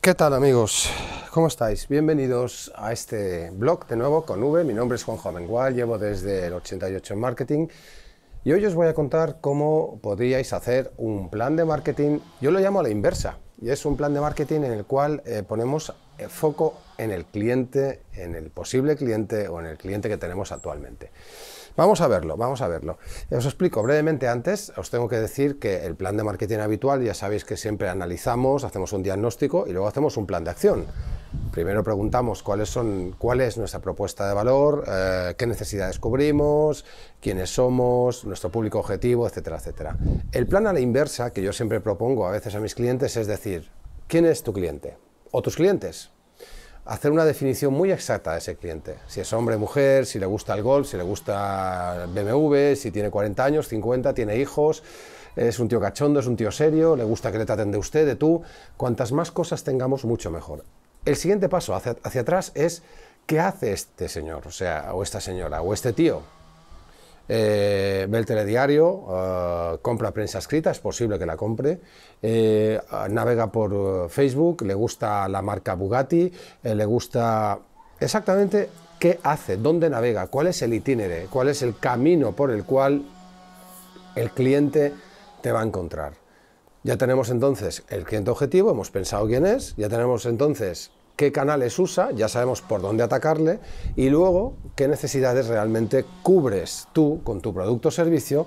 ¿Qué tal amigos? ¿Cómo estáis? Bienvenidos a este blog de nuevo con V. Mi nombre es Juanjo Amengual, llevo desde el 88 en marketing y hoy os voy a contar cómo podríais hacer un plan de marketing, yo lo llamo a la inversa, y es un plan de marketing en el cual eh, ponemos eh, foco en el cliente, en el posible cliente o en el cliente que tenemos actualmente. Vamos a verlo, vamos a verlo. Os explico brevemente antes, os tengo que decir que el plan de marketing habitual, ya sabéis que siempre analizamos, hacemos un diagnóstico y luego hacemos un plan de acción. Primero preguntamos cuáles son, cuál es nuestra propuesta de valor, eh, qué necesidades cubrimos, quiénes somos, nuestro público objetivo, etcétera, etcétera. El plan a la inversa que yo siempre propongo a veces a mis clientes es decir, ¿quién es tu cliente? ¿O tus clientes? hacer una definición muy exacta de ese cliente. Si es hombre, mujer, si le gusta el golf, si le gusta BMW, si tiene 40 años, 50, tiene hijos, es un tío cachondo, es un tío serio, le gusta que le traten de usted, de tú. Cuantas más cosas tengamos, mucho mejor. El siguiente paso hacia atrás es qué hace este señor, o sea, o esta señora, o este tío, eh, ve el telediario, eh, compra prensa escrita, es posible que la compre, eh, navega por Facebook, le gusta la marca Bugatti, le gusta exactamente qué hace, dónde navega, cuál es el itinere, cuál es el camino por el cual el cliente te va a encontrar. Ya tenemos entonces el cliente objetivo, hemos pensado quién es, ya tenemos entonces qué canales usa, ya sabemos por dónde atacarle y luego qué necesidades realmente cubres tú con tu producto o servicio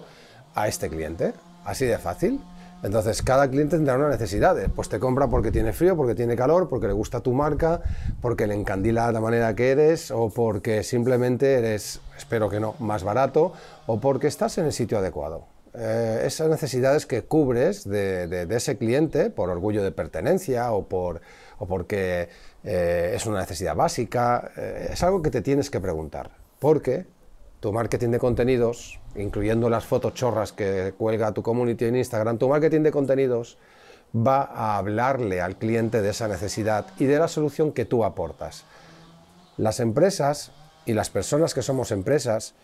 a este cliente. Así de fácil. Entonces, cada cliente tendrá unas necesidades. Pues te compra porque tiene frío, porque tiene calor, porque le gusta tu marca, porque le encandila la manera que eres, o porque simplemente eres, espero que no, más barato, o porque estás en el sitio adecuado. Eh, esas necesidades que cubres de ese cliente por orgullo de pertenencia o por o porque eh, es una necesidad básica. Eh, es algo que te tienes que preguntar, porque tu marketing de contenidos, incluyendo las fotos chorras que cuelga tu community en Instagram, tu marketing de contenidos va a hablarle al cliente de esa necesidad y de la solución que tú aportas. Las empresas y las personas que somos empresas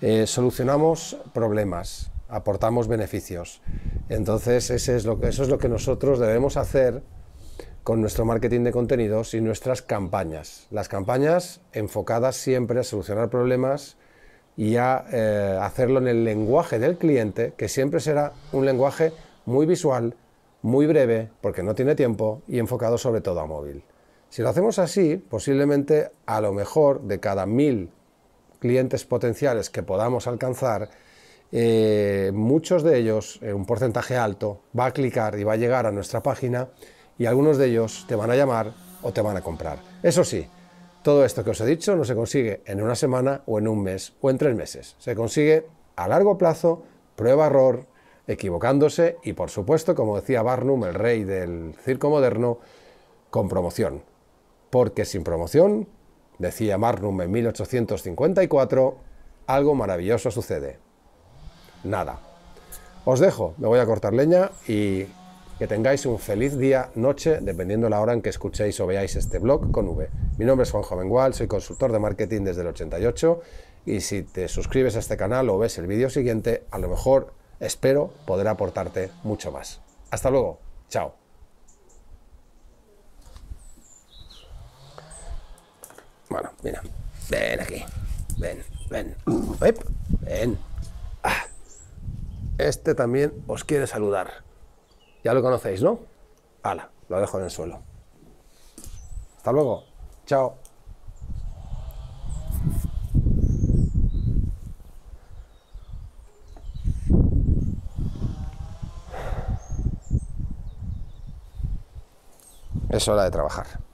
eh, solucionamos problemas, aportamos beneficios. Entonces, es lo eso es lo que nosotros debemos hacer con nuestro marketing de contenidos y nuestras campañas. Las campañas enfocadas siempre a solucionar problemas y a eh, hacerlo en el lenguaje del cliente, que siempre será un lenguaje muy visual, muy breve, porque no tiene tiempo y enfocado sobre todo a móvil. Si lo hacemos así, posiblemente a lo mejor de cada mil clientes potenciales que podamos alcanzar, eh, muchos de ellos, eh, un porcentaje alto, va a clicar y va a llegar a nuestra página y algunos de ellos te van a llamar o te van a comprar. Eso sí, todo esto que os he dicho no se consigue en una semana o en un mes o en tres meses. Se consigue a largo plazo, prueba-error, equivocándose y por supuesto, como decía Barnum, el rey del circo moderno, con promoción. Porque sin promoción, decía Barnum en 1854, algo maravilloso sucede. Nada. Os dejo, me voy a cortar leña y que tengáis un feliz día, noche, dependiendo la hora en que escuchéis o veáis este blog con V. Mi nombre es Juan Jovengual, soy consultor de marketing desde el 88 y si te suscribes a este canal o ves el vídeo siguiente, a lo mejor espero poder aportarte mucho más. Hasta luego, chao. Bueno, mira, ven aquí, ven, ven, ven. Ah. Este también os quiere saludar. Ya lo conocéis, ¿no? Hala, lo dejo en el suelo. Hasta luego. Chao. Es hora de trabajar.